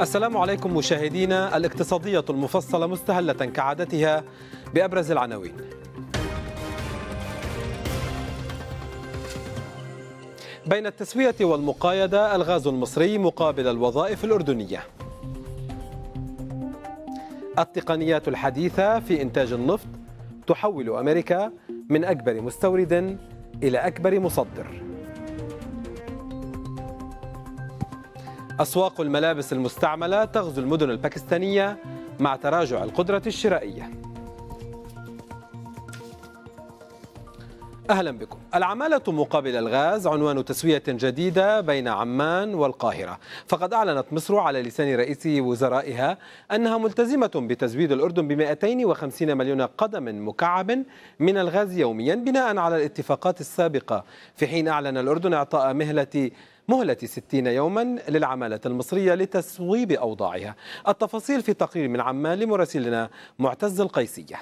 السلام عليكم مشاهدينا الاقتصادية المفصلة مستهلة كعادتها بأبرز العناوين بين التسوية والمقايدة الغاز المصري مقابل الوظائف الأردنية التقنيات الحديثة في إنتاج النفط تحول أمريكا من أكبر مستورد إلى أكبر مصدر أسواق الملابس المستعملة تغزو المدن الباكستانية مع تراجع القدرة الشرائية أهلا بكم العمالة مقابل الغاز عنوان تسوية جديدة بين عمان والقاهرة فقد أعلنت مصر على لسان رئيس وزرائها أنها ملتزمة بتزويد الأردن ب 250 مليون قدم مكعب من الغاز يوميا بناء على الاتفاقات السابقة في حين أعلن الأردن إعطاء مهلة مهلة 60 يوما للعمالة المصرية لتصويب أوضاعها التفاصيل في تقرير من عمان لمراسلنا معتز القيسية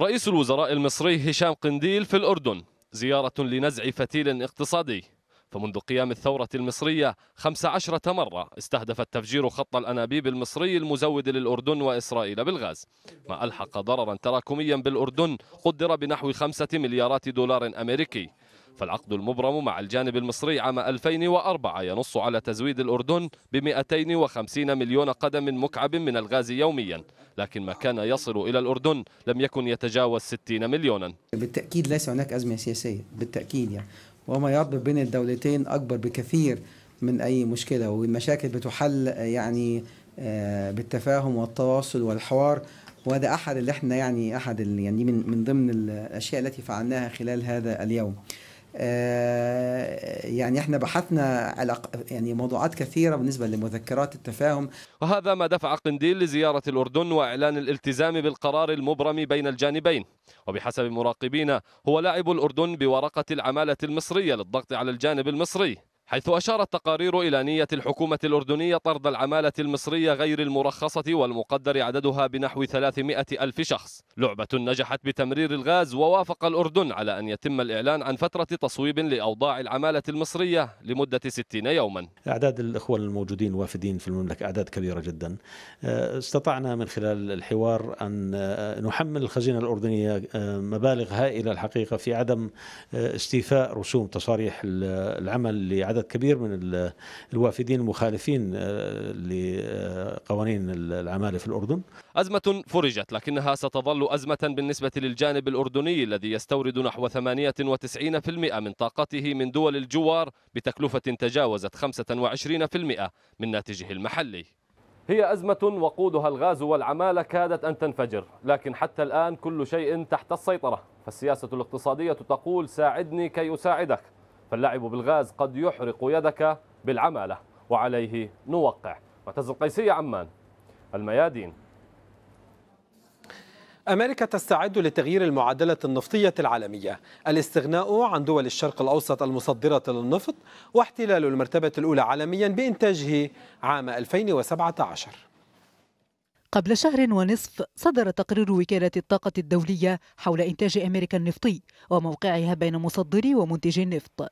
رئيس الوزراء المصري هشام قنديل في الأردن زيارة لنزع فتيل اقتصادي فمنذ قيام الثورة المصرية 15 مرة استهدف التفجير خط الأنابيب المصري المزود للأردن وإسرائيل بالغاز ما ألحق ضررا تراكميا بالأردن قدر بنحو 5 مليارات دولار أمريكي فالعقد المبرم مع الجانب المصري عام 2004 ينص على تزويد الأردن ب 250 مليون قدم مكعب من الغاز يوميا لكن ما كان يصل إلى الأردن لم يكن يتجاوز 60 مليونا بالتأكيد ليس هناك أزمة سياسية بالتأكيد يعني وما يربط بين الدولتين أكبر بكثير من أي مشكلة والمشاكل بتحل يعني آه، بالتفاهم والتواصل والحوار وده احد اللي احنا يعني احد يعني من من ضمن الاشياء التي فعلناها خلال هذا اليوم آه، يعني احنا بحثنا على يعني موضوعات كثيره بالنسبه لمذكرات التفاهم وهذا ما دفع قنديل لزياره الاردن واعلان الالتزام بالقرار المبرم بين الجانبين وبحسب مراقبين هو لاعب الاردن بورقه العماله المصريه للضغط على الجانب المصري حيث أشارت تقارير إلى نية الحكومة الأردنية طرد العمالة المصرية غير المرخصة والمقدر عددها بنحو 300 ألف شخص لعبة نجحت بتمرير الغاز ووافق الأردن على أن يتم الإعلان عن فترة تصويب لأوضاع العمالة المصرية لمدة 60 يوما أعداد الإخوة الموجودين الوافدين في المملكة أعداد كبيرة جدا آه، استطعنا من خلال الحوار أن آه، نحمل الخزينة الأردنية آه، مبالغ هائلة الحقيقة في عدم استيفاء رسوم تصاريح العمل لعدد عدد كبير من الوافدين المخالفين آه، لقوانين العماله في الاردن. ازمه فرجت لكنها ستظل ازمه بالنسبه للجانب الاردني الذي يستورد نحو 98% من طاقته من دول الجوار بتكلفه تجاوزت 25% من ناتجه المحلي. هي أزمة وقودها الغاز والعمالة كادت أن تنفجر لكن حتى الآن كل شيء تحت السيطرة فالسياسة الاقتصادية تقول ساعدني كي أساعدك فاللعب بالغاز قد يحرق يدك بالعمالة وعليه نوقع معتز القيسية عمان الميادين أمريكا تستعد لتغيير المعادلة النفطية العالمية الاستغناء عن دول الشرق الأوسط المصدرة للنفط واحتلال المرتبة الأولى عالميا بإنتاجه عام 2017 قبل شهر ونصف صدر تقرير وكالة الطاقة الدولية حول إنتاج أمريكا النفطي وموقعها بين مصدري ومنتجي النفط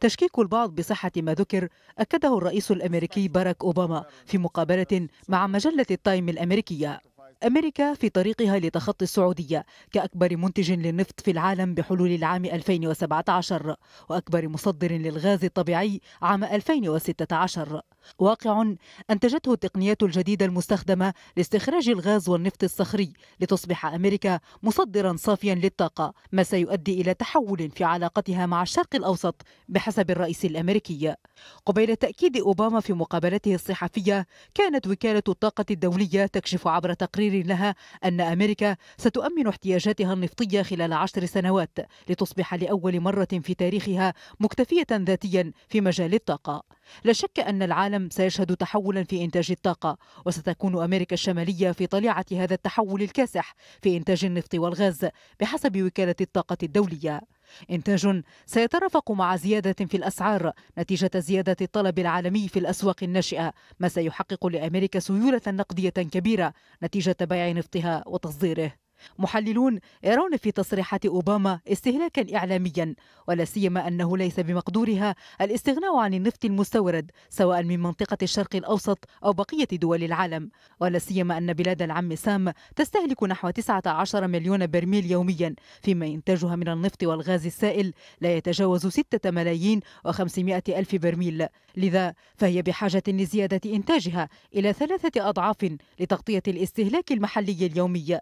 تشكيك البعض بصحة ما ذكر أكده الرئيس الأمريكي باراك أوباما في مقابلة مع مجلة التايم الأمريكية أمريكا في طريقها لتخطي السعودية كأكبر منتج للنفط في العالم بحلول العام 2017 وأكبر مصدر للغاز الطبيعي عام 2016 واقع أنتجته التقنيات الجديدة المستخدمة لاستخراج الغاز والنفط الصخري لتصبح أمريكا مصدرا صافيا للطاقة ما سيؤدي إلى تحول في علاقتها مع الشرق الأوسط بحسب الرئيس الأمريكي قبيل تأكيد أوباما في مقابلته الصحفية كانت وكالة الطاقة الدولية تكشف عبر تقرير لها أن أمريكا ستؤمن احتياجاتها النفطية خلال عشر سنوات لتصبح لأول مرة في تاريخها مكتفية ذاتيا في مجال الطاقة لا شك أن العالم سيشهد تحولا في إنتاج الطاقة وستكون أمريكا الشمالية في طليعة هذا التحول الكاسح في إنتاج النفط والغاز بحسب وكالة الطاقة الدولية إنتاج سيترافق مع زيادة في الأسعار نتيجة زيادة الطلب العالمي في الأسواق الناشئة ما سيحقق لأمريكا سيولة نقدية كبيرة نتيجة بيع نفطها وتصديره محللون يرون في تصريحات أوباما استهلاكا إعلاميا ولا سيما أنه ليس بمقدورها الاستغناء عن النفط المستورد سواء من منطقة الشرق الأوسط أو بقية دول العالم ولا سيما أن بلاد العم سام تستهلك نحو 19 مليون برميل يوميا فيما إنتاجها من النفط والغاز السائل لا يتجاوز 6 ملايين و500 ألف برميل لذا فهي بحاجة لزيادة إنتاجها إلى ثلاثة أضعاف لتغطية الاستهلاك المحلي اليومي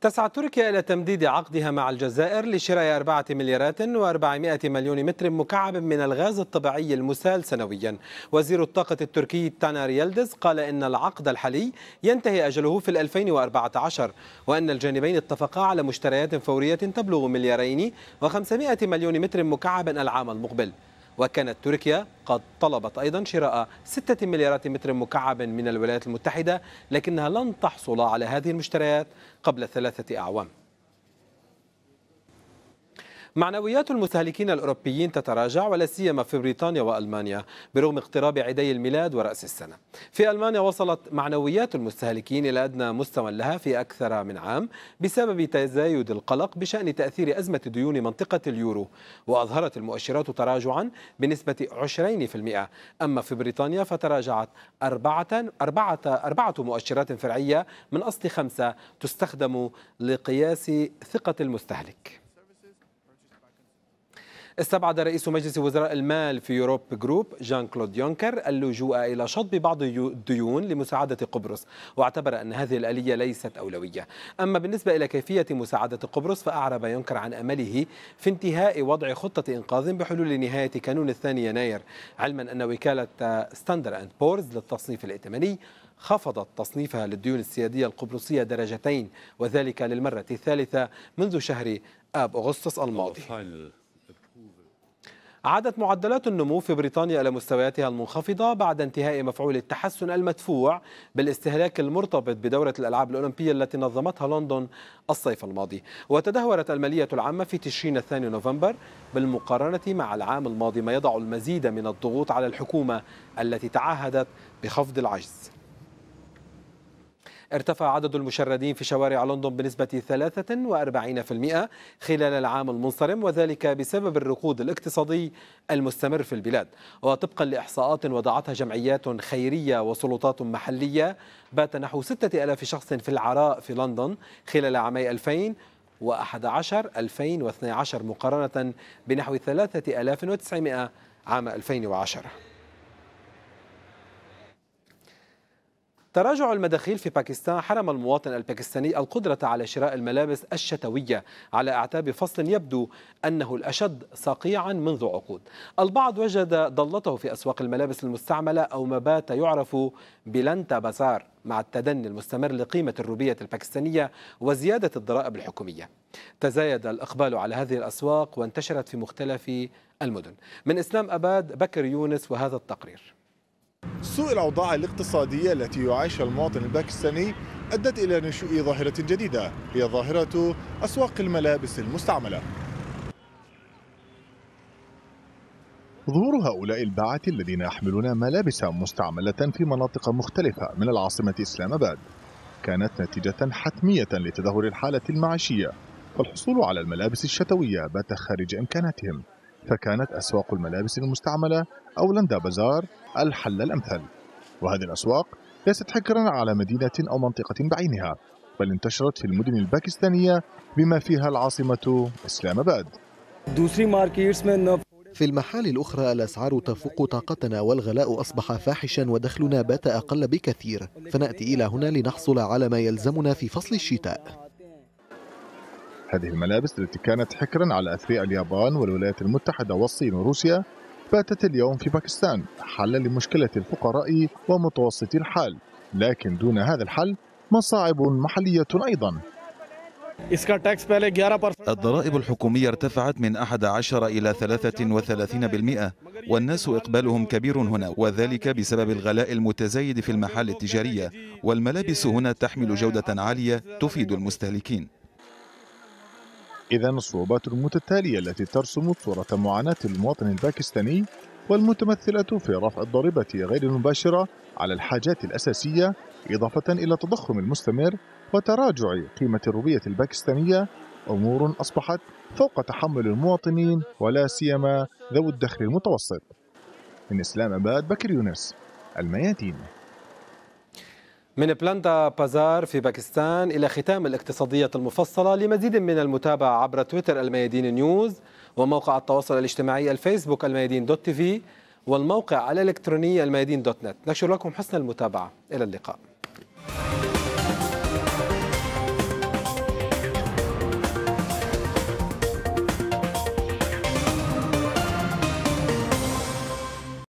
تسعى تركيا إلى تمديد عقدها مع الجزائر لشراء أربعة مليارات و400 مليون متر مكعب من الغاز الطبيعي المسال سنويا وزير الطاقة التركي تانا يلدز قال إن العقد الحالي ينتهي أجله في 2014 وأن الجانبين اتفقا على مشتريات فورية تبلغ مليارين و500 مليون متر مكعب العام المقبل وكانت تركيا قد طلبت أيضا شراء 6 مليارات متر مكعب من الولايات المتحدة لكنها لن تحصل على هذه المشتريات قبل ثلاثة أعوام معنويات المستهلكين الأوروبيين تتراجع ولا سيما في بريطانيا وألمانيا برغم اقتراب عيدي الميلاد ورأس السنة في ألمانيا وصلت معنويات المستهلكين إلى أدنى مستوى لها في أكثر من عام بسبب تزايد القلق بشأن تأثير أزمة ديون منطقة اليورو وأظهرت المؤشرات تراجعا بنسبة 20% أما في بريطانيا فتراجعت أربعة, أربعة, أربعة مؤشرات فرعية من أصل خمسة تستخدم لقياس ثقة المستهلك استبعد رئيس مجلس وزراء المال في يوروب جروب جان كلود يونكر اللجوء إلى شطب بعض الديون لمساعدة قبرص واعتبر أن هذه الآلية ليست أولوية أما بالنسبة إلى كيفية مساعدة قبرص فأعرب يونكر عن أمله في انتهاء وضع خطة إنقاذ بحلول نهاية كانون الثاني يناير علما أن وكالة ستاندر أند بورز للتصنيف الائتماني خفضت تصنيفها للديون السيادية القبرصية درجتين وذلك للمرة الثالثة منذ شهر آب أغسطس الماضي عادت معدلات النمو في بريطانيا إلى مستوياتها المنخفضة بعد انتهاء مفعول التحسن المدفوع بالاستهلاك المرتبط بدورة الألعاب الأولمبية التي نظمتها لندن الصيف الماضي وتدهورت المالية العامة في تشرين الثاني نوفمبر بالمقارنة مع العام الماضي ما يضع المزيد من الضغوط على الحكومة التي تعهدت بخفض العجز ارتفع عدد المشردين في شوارع لندن بنسبة 43% خلال العام المنصرم وذلك بسبب الركود الاقتصادي المستمر في البلاد وطبقا لإحصاءات وضعتها جمعيات خيرية وسلطات محلية بات نحو 6000 شخص في العراء في لندن خلال عامي 2000 و11 2012 مقارنة بنحو 3900 عام 2010 تراجع المداخيل في باكستان حرم المواطن الباكستاني القدرة على شراء الملابس الشتوية على أعتاب فصل يبدو أنه الأشد صقيعا منذ عقود البعض وجد ضلته في أسواق الملابس المستعملة أو ما بات يعرف بلنتا بازار مع التدني المستمر لقيمة الروبية الباكستانية وزيادة الضرائب الحكومية تزايد الإقبال على هذه الأسواق وانتشرت في مختلف المدن من إسلام أباد بكر يونس وهذا التقرير سوء الأوضاع الاقتصادية التي يعيشها المواطن الباكستاني أدت إلى نشوء ظاهرة جديدة هي ظاهرة أسواق الملابس المستعملة ظهور هؤلاء الباعة الذين يحملون ملابس مستعملة في مناطق مختلفة من العاصمة إسلام أباد كانت نتيجة حتمية لتدهور الحالة المعيشية فالحصول على الملابس الشتوية بات خارج إمكاناتهم فكانت أسواق الملابس المستعملة أولندا بازار الحل الأمثل وهذه الأسواق ليست حكرا على مدينة أو منطقة بعينها بل انتشرت في المدن الباكستانية بما فيها العاصمة إسلام آباد في المحال الأخرى الأسعار تفوق طاقتنا والغلاء أصبح فاحشا ودخلنا بات أقل بكثير فنأتي إلى هنا لنحصل على ما يلزمنا في فصل الشتاء هذه الملابس التي كانت حكرا على أثرياء اليابان والولايات المتحدة والصين وروسيا باتت اليوم في باكستان حلا لمشكلة الفقراء ومتوسطي الحال لكن دون هذا الحل مصاعب محلية أيضا الضرائب الحكومية ارتفعت من 11 إلى 33% والناس إقبالهم كبير هنا وذلك بسبب الغلاء المتزايد في المحال التجارية والملابس هنا تحمل جودة عالية تفيد المستهلكين إذا الصعوبات المتتالية التي ترسم صورة معاناة المواطن الباكستاني والمتمثلة في رفع الضريبة غير المباشرة على الحاجات الأساسية إضافة إلى التضخم المستمر وتراجع قيمة الروبية الباكستانية أمور أصبحت فوق تحمل المواطنين ولا سيما ذوي الدخل المتوسط من إسلام أباد بكر يونس الميادين من بلاندا بازار في باكستان إلى ختام الاقتصادية المفصلة لمزيد من المتابعة عبر تويتر الميادين نيوز وموقع التواصل الاجتماعي الفيسبوك الميادين دوت تي في والموقع الإلكتروني الميادين دوت نت نشكر لكم حسن المتابعة إلى اللقاء